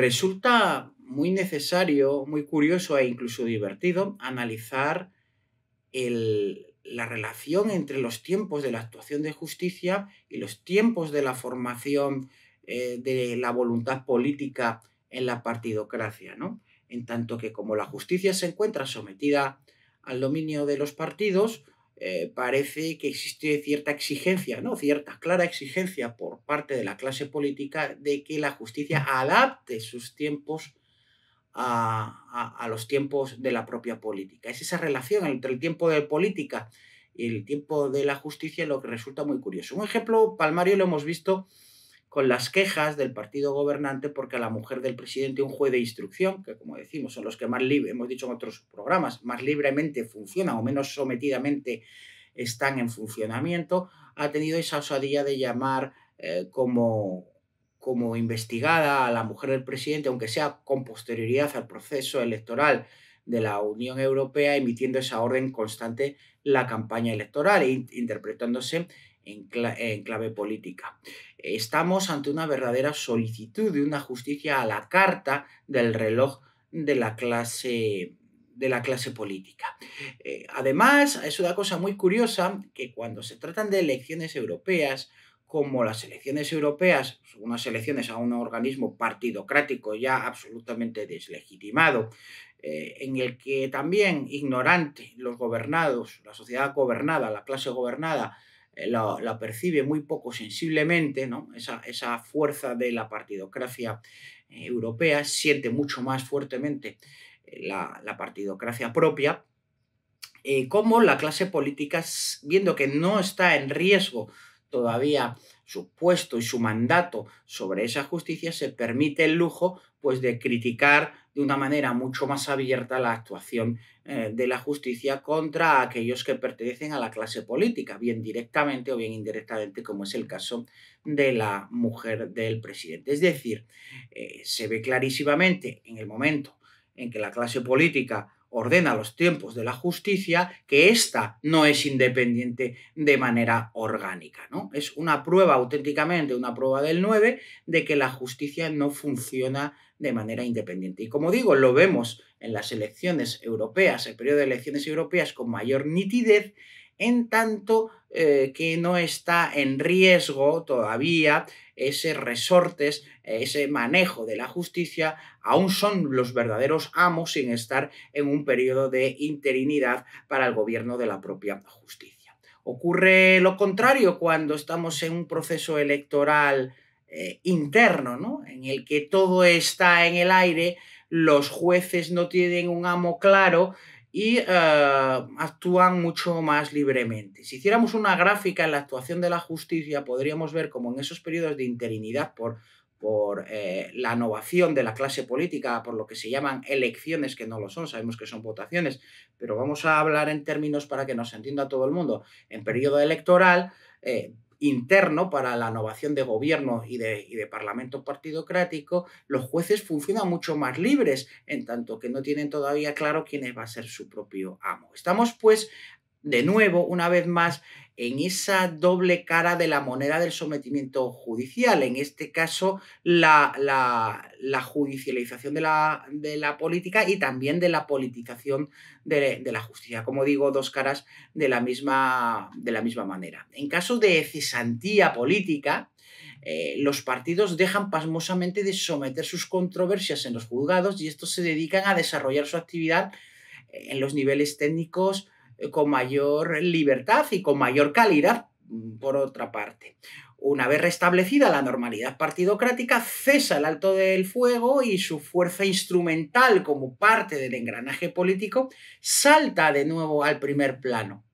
resulta muy necesario, muy curioso e incluso divertido analizar la relación entre los tiempos de la actuación de justicia y los tiempos de la formación eh, de la voluntad política en la partidocracia, ¿no? En tanto que como la justicia se encuentra sometida al dominio de los partidos, eh, parece que existe cierta exigencia, ¿no? cierta clara exigencia por parte de la clase política de que la justicia adapte sus tiempos a, a los tiempos de la propia política. Es esa relación entre el tiempo de política y el tiempo de la justicia lo que resulta muy curioso. Un ejemplo palmario lo hemos visto con las quejas del partido gobernante porque a la mujer del presidente, un juez de instrucción, que como decimos son los que más libre, hemos dicho en otros programas, más libremente funcionan o menos sometidamente están en funcionamiento, ha tenido esa osadía de llamar eh, como, como investigada a la mujer del presidente, aunque sea con posterioridad al proceso electoral de la Unión Europea, emitiendo esa orden constante la campaña electoral e interpretándose en, clave política. Estamos ante una verdadera solicitud de una justicia a la carta del reloj de la clase de la clase política. Eh, además, es una cosa muy curiosa que cuando se tratan de elecciones europeas, como las elecciones europeas, unas elecciones a un organismo partidocrático ya absolutamente deslegitimado, eh, en el que también ignorante los gobernados, la sociedad gobernada, la clase gobernada, eh, la, percibe muy poco sensiblemente, ¿no? esa, fuerza de la partidocracia eh, europea, siente mucho más fuertemente eh, la, partidocracia propia, como la clase política, viendo que no está en riesgo todavía su puesto y su mandato sobre esa justicia, se permite el lujo pues, de criticar de una manera mucho más abierta la actuación eh, de la justicia contra aquellos que pertenecen a la clase política, bien directamente o bien indirectamente, como es el caso de la mujer del presidente. Es decir, eh, se ve clarísimamente en el momento en que la clase política ordena los tiempos de la justicia, que ésta no es independiente de manera orgánica. ¿no? Es una prueba auténticamente, una prueba del 9, de que la justicia no funciona de manera independiente. Y como digo, lo vemos en las elecciones europeas, el periodo de elecciones europeas con mayor nitidez, en tanto eh, que no está en riesgo todavía ese resortes, ese manejo de la justicia, aún son los verdaderos amos sin estar en un periodo de interinidad para el gobierno de la propia justicia. Ocurre lo contrario cuando estamos en un proceso electoral eh, interno, ¿no? en el que todo está en el aire, los jueces no tienen un amo claro, y eh, actúan mucho más libremente. Si hiciéramos una gráfica en la actuación de la justicia, podríamos ver como en esos periodos de interinidad por, por eh, la innovación de la clase política, por lo que se llaman elecciones, que no lo son, sabemos que son votaciones, pero vamos a hablar en términos para que nos entienda todo el mundo. En periodo electoral, eh, interno para la innovación de gobierno y de, y de parlamento partidocrático los jueces funcionan mucho más libres, en tanto que no tienen todavía claro quién va a ser su propio amo. Estamos pues de nuevo, una vez más, en esa doble cara de la moneda del sometimiento judicial. En este caso, la, judicialización de la, política y también de la politización de, la justicia. Como digo, dos caras de la misma, de la misma manera. En caso de cesantía política, eh, los partidos dejan pasmosamente de someter sus controversias en los juzgados y estos se dedican a desarrollar su actividad eh, en los niveles técnicos eh, con mayor libertad y con mayor calidad, mm, por otra parte. Una vez restablecida la normalidad partidocrática, cesa el alto del fuego y su fuerza instrumental como parte del engranaje político salta de nuevo al primer plano.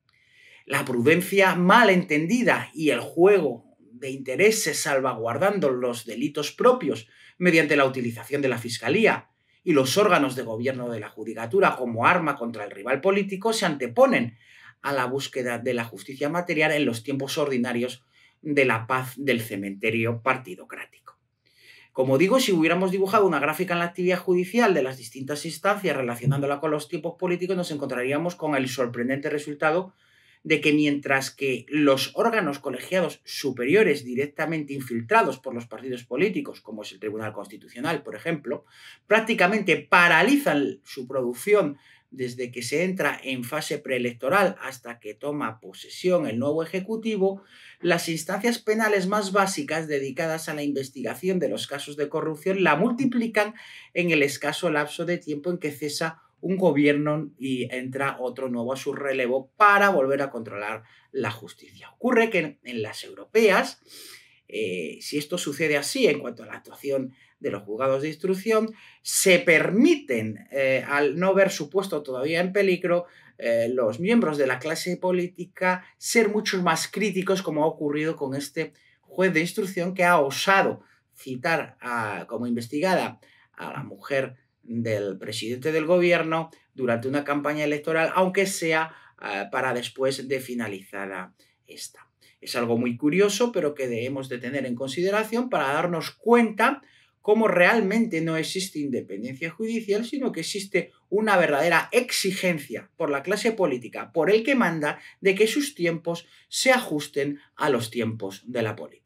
La prudencia mal entendida y el juego de intereses salvaguardando los delitos propios mediante la utilización de la fiscalía, y los órganos de gobierno de la judicatura como arma contra el rival político se anteponen a la búsqueda de la justicia material en los tiempos ordinarios de la paz del cementerio partidocrático. Como digo, si hubiéramos dibujado una gráfica en la actividad judicial de las distintas instancias relacionándola con los tiempos políticos, nos encontraríamos con el sorprendente resultado de que mientras que los órganos colegiados superiores directamente infiltrados por los partidos políticos, como es el Tribunal Constitucional, por ejemplo, prácticamente paralizan su producción desde que se entra en fase preelectoral hasta que toma posesión el nuevo Ejecutivo, las instancias penales más básicas dedicadas a la investigación de los casos de corrupción la multiplican en el escaso lapso de tiempo en que cesa un gobierno y entra otro nuevo a su relevo para volver a controlar la justicia. Ocurre que en, las europeas, eh, si esto sucede así en cuanto a la actuación de los juzgados de instrucción, se permiten, eh, al no ver su puesto todavía en peligro, eh, los miembros de la clase política ser mucho más críticos, como ha ocurrido con este juez de instrucción que ha osado citar como investigada a la mujer del presidente del gobierno durante una campaña electoral, aunque sea ah, para después de finalizada esta. Es algo muy curioso, pero que debemos de tener en consideración para darnos cuenta cómo realmente no existe independencia judicial, sino que existe una verdadera exigencia por la clase política, por el que manda, de que sus tiempos se ajusten a los tiempos de la política.